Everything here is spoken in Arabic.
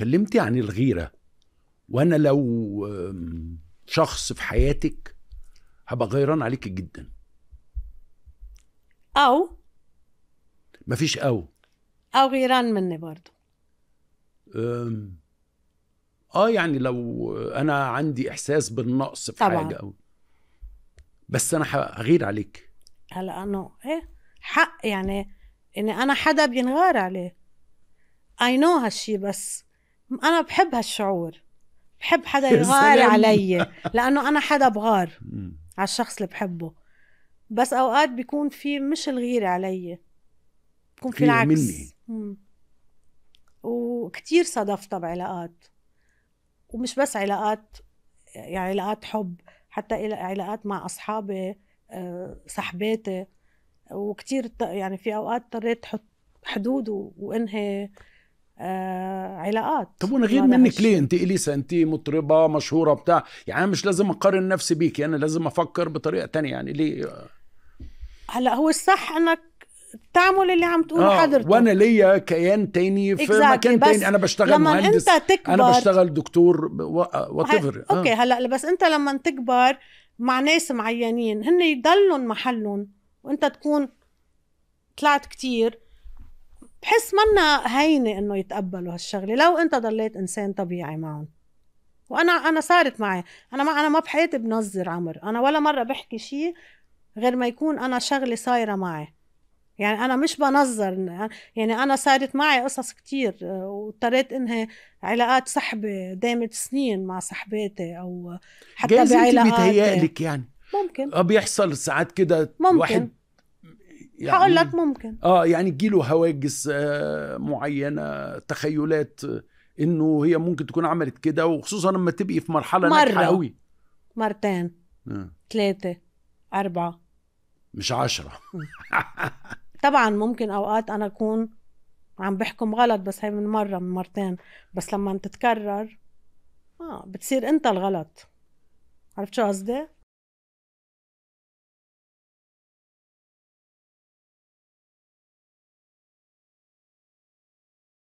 اتكلمتي عن الغيرة وأنا لو شخص في حياتك هبقى غيران عليك جدا أو مفيش أو أو غيران مني برضو آه يعني لو أنا عندي إحساس بالنقص في طبعا. حاجة أو بس أنا هغير عليك هلا أنا إيه حق يعني إن أنا حدا بينغار عليه اي نو هالشي بس انا بحب هالشعور بحب حدا يغار علي لانه انا حدا بغار على الشخص اللي بحبه بس اوقات بيكون في مش الغيره علي بيكون في العكس مني. وكتير صادفتها بعلاقات ومش بس علاقات يعني علاقات حب حتى علاقات مع اصحابي آه، صحباتي وكتير يعني في اوقات اضطريت احط حدود وانهي آه علاقات طب وانا غير منك ليه انت اليسا انت مطربه مشهوره بتاع يعني مش لازم اقارن نفسي بيك انا يعني لازم افكر بطريقه تانية يعني ليه هلا هو الصح انك تعمل اللي عم تقوله آه حضرتك وانا ليا كيان تاني في exactly. مكان تاني انا بشتغل لما مهندس انت تكبر انا بشتغل دكتور وات ايفر آه،, آه. اوكي هلا بس انت لما تكبر مع ناس معينين هن يضلوا محلهم وانت تكون طلعت كتير بحس منا هينة انه يتقبلوا هالشغله لو انت ضليت انسان طبيعي معهم وانا انا صارت معي انا ما انا ما بحياتي بنظر عمر انا ولا مره بحكي شيء غير ما يكون انا شغله صايره معي يعني انا مش بنظر يعني انا صارت معي قصص كتير واضطريت انهي علاقات صحبه دامت سنين مع صحباتي او حتى بعلاقات جايز بيتهيألك يعني ممكن اه بيحصل ساعات كده ممكن واحد يعني هقول لك ممكن اه يعني تجيله هواجس آه معينه تخيلات آه، انه هي ممكن تكون عملت كده وخصوصا لما تبقي في مرحله مرة ناجحه قوي مرتين ثلاثه آه. اربعه مش عشرة طبعا ممكن اوقات انا اكون عم بحكم غلط بس هي من مره من مرتين بس لما تتكرر اه بتصير انت الغلط عرفت شو قصدي؟